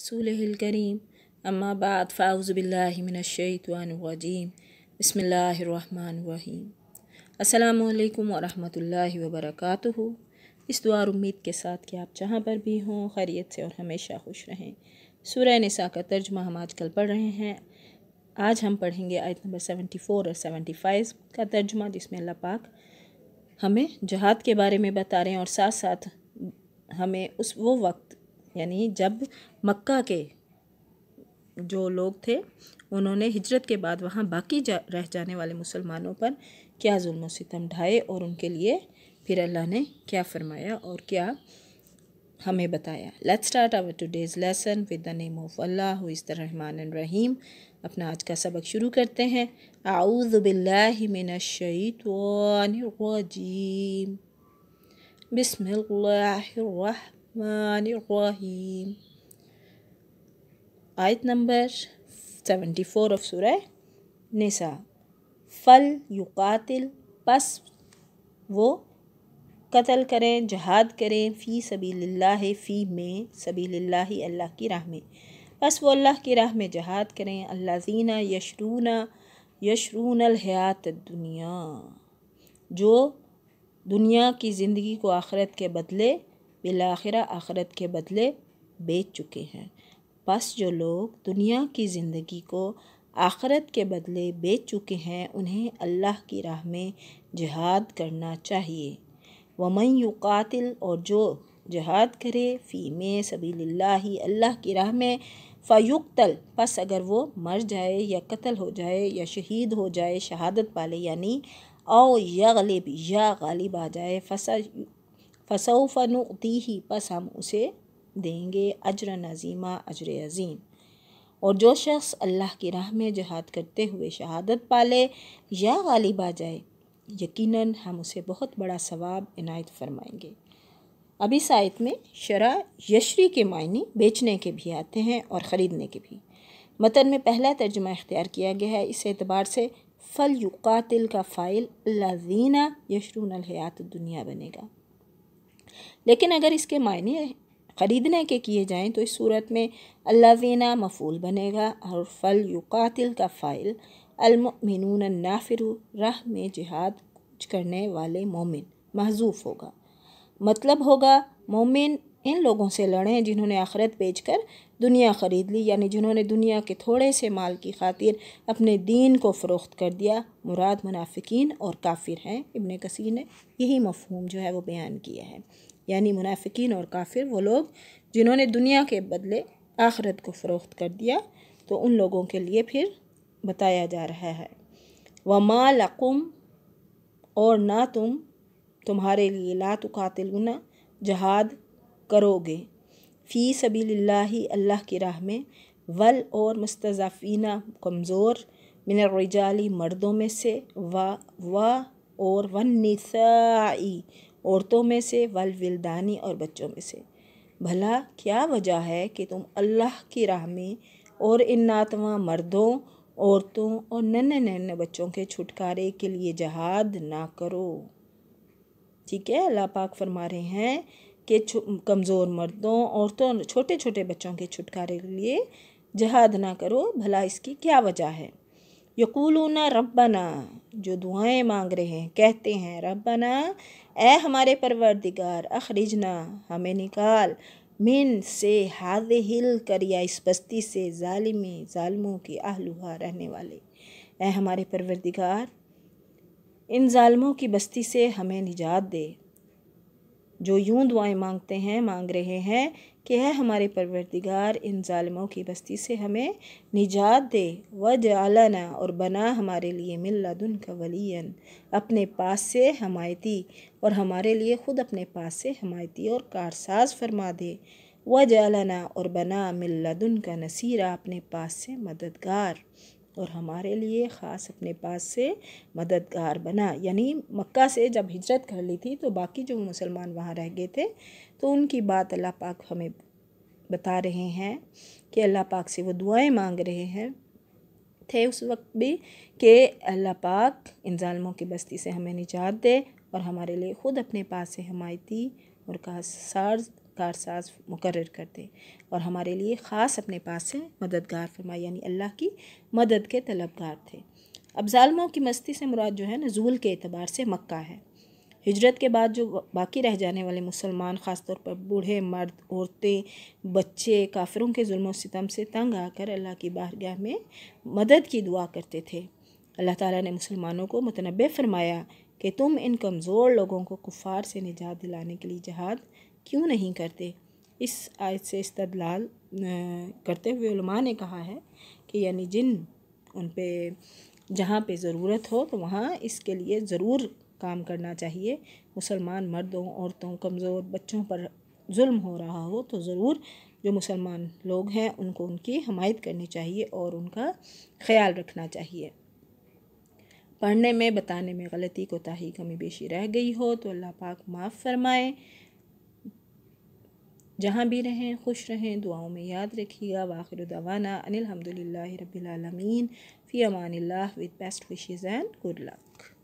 بسم करीम الرحمن الرحيم السلام عليكم अल्लाम الله وبركاته इस दुआ उम्मीद के साथ कि आप जहाँ पर भी हों खैरियत से और हमेशा खुश रहें सूर्य नसा का तर्जमा हम आज कल पढ़ रहे हैं आज हम पढ़ेंगे आयत नंबर सेवेंटी फ़ोर और सेवेंटी फ़ाइव का तर्जमा जिसमें अल्लाह पाक हमें जहाद के बारे में बता रहे हैं और साथ साथ हमें उस वो वक्त यानी जब मक्का के जो लोग थे उन्होंने हिजरत के बाद वहाँ बाकी जा, रह जाने वाले मुसलमानों पर क्या जुल्म सितम ढाए और उनके लिए फिर अल्लाह ने क्या फरमाया और क्या हमें बताया let's start our today's lesson with the name of Allah हु रहमान रहीम अपना आज का सबक शुरू करते हैं आऊज़बिल्लिमिनशैतवानरजीम बिस्मिल्लाहिर्रहमान रहीम आयत नंबर सेवेंटी फोर ऑफ सूर निसा फल युकातिल पस वो कत्ल करें जहाद करें फ़ी सभी लाह फ़ी में सभी लाह अल्लाह की राह में बस वो अल्लाह की राह में जहाद करें अल्लाजीना यशरूना यशरून अलहयात दुनिया जो दुनिया की ज़िंदगी को आखरत के बदले बिलाखिरा आखरत के बदले बेच चुके हैं बस जो लोग दुनिया की ज़िंदगी को आखरत के बदले बेच चुके हैं उन्हें अल्लाह की राह में जहाद करना चाहिए वमन युकातिल और जो जहाद करे फ़ी में सभी अल्लाह की राह में फ़युक्तल बस अगर वो मर जाए या कत्ल हो जाए या शहीद हो जाए शहादत पाले यानी ओ या गलिब या गालिब आ जाए फसा फ़सऊ उती ही बस हम उसे देंगे अजर नज़ीमा अजर अज़ीम और जो शख्स अल्लाह की राह में जहाद करते हुए शहादत पाले या गालिब आ जाए यकीनन हम उसे बहुत बड़ा सवाब इनायत फरमाएंगे अभी साइत में शरा यशरी के मायने बेचने के भी आते हैं और ख़रीदने के भी मतन में पहला तर्जुमा इख्तियार किया गया है इस एतबार से फ़ल युकातिल का फ़ाइल लाजीना यशरून हयात दुनिया बनेगा लेकिन अगर इसके मायने ख़रीदने के किए जाएँ तो इस सूरत में अल्लाजीना मफूल बनेगा और फल युकातिल का फ़ाइल अलमिनून नाफिर राह में जिहाद कुछ करने वाले मोमिन महजूफ़ होगा मतलब होगा मोमिन इन लोगों से लड़ें जिन्होंने आखरत बेच कर दुनिया ख़रीद ली यानी जिन्होंने दुनिया के थोड़े से माल की खातिर अपने दीन को फ़रोख्त कर दिया मुराद मुनाफिकीन और काफिर हैं इबन कसीर ने यही मफहम जो है वो बयान किया है यानी मुनाफिकीन और काफिर वो लोग जिन्होंने दुनिया के बदले आखरत को फ़रोख्त कर दिया तो उन लोगों के लिए फिर बताया जा रहा है व माँ लकुम और ना तुम तुम्हारे लिए ला तुकातिलुना जहाद करोगे फ़ी सभी अल्लाह की राह में वल और मुस्तफ़ीना कमज़ोर मिनरजाली मर्दों में से व व और वन औरतों में से वल विलदानी और बच्चों में से भला क्या वजह है कि तुम अल्लाह की राह में और इन नातवा मर्दों औरतों और नन्हे नन्हे बच्चों के छुटकारे के लिए जहाद ना करो ठीक है अल्लाह पाक फरमा रहे हैं के कमज़ोर मर्दों औरतों छोटे छोटे बच्चों के छुटकारे के लिए जहाद ना करो भला इसकी क्या वजह है यकूलूना रब्बना जो दुआएं मांग रहे हैं कहते हैं ना ए हमारे परवरदिगार अखरिजना हमें निकाल मिन से हाद हिल कर या इस बस्ती से ालिमी ालमों के आहलुहा रहने वाले ए हमारे परवरदिगार इन ालमों की बस्ती से हमें निजात दे जो यूं दुआएं मांगते हैं मांग रहे हैं कि है हमारे परवरदिगार इन ालमों की बस्ती से हमें निजात दे व जलाना और बना हमारे लिए मिल्लादन का वलियन अपने पास से हमायती और हमारे लिए ख़ुद अपने पास से हमायती और कारसाज फरमा दे व जलाना और बना दुन का नसीरा अपने पास से मददगार और हमारे लिए ख़ास अपने पास से मददगार बना यानी मक्का से जब हिजरत कर ली थी तो बाकी जो मुसलमान वहाँ रह गए थे तो उनकी बात अल्लाह पाक हमें बता रहे हैं कि अल्लाह पाक से वो दुआएं मांग रहे हैं थे उस वक्त भी कि अल्लाह पाक इन ालमों की बस्ती से हमें निजात दे और हमारे लिए ख़ुद अपने पास से हमायती और का कासार कारसाज मुकर कर दे और हमारे लिए ख़ास अपने पास से मददगार फरमाए यानी अल्लाह की मदद के तलबगार थे अब ालमों की मस्ती से मुराद जो है नज़ूल के अतबार से मक्का है हिजरत के बाद जो बाकी रह जाने वाले मुसलमान ख़ासतौर पर बूढ़े मर्द औरतें बच्चे काफिरों के जुल्म सितम से तंग आकर अल्लाह की बारगाह में मदद की दुआ करते थे अल्लाह ताला ने मुसलमानों को मतनबे फरमाया कि तुम इन कमज़ोर लोगों को कुफार से निजात दिलाने के लिए जहाद क्यों नहीं करते इस आयत से इस्तदलाल करते हुए उलमा ने कहा है कि यानी जिन उन पे जहाँ पे ज़रूरत हो तो वहाँ इसके लिए ज़रूर काम करना चाहिए मुसलमान मर्दों औरतों कमज़ोर बच्चों पर जुल्म हो रहा हो तो ज़रूर जो मुसलमान लोग हैं उनको उनकी हमायत करनी चाहिए और उनका ख्याल रखना चाहिए पढ़ने में बताने में गलती कोताही कमी बेशी रह गई हो तो अल्लाह पाक माफ़ फरमाए जहाँ भी रहें खुश रहें दुआओं में याद रखिएगा वाखिर दवाना हमदुल्ल रबीआलमीन फ़ी अमान with best wishes and good luck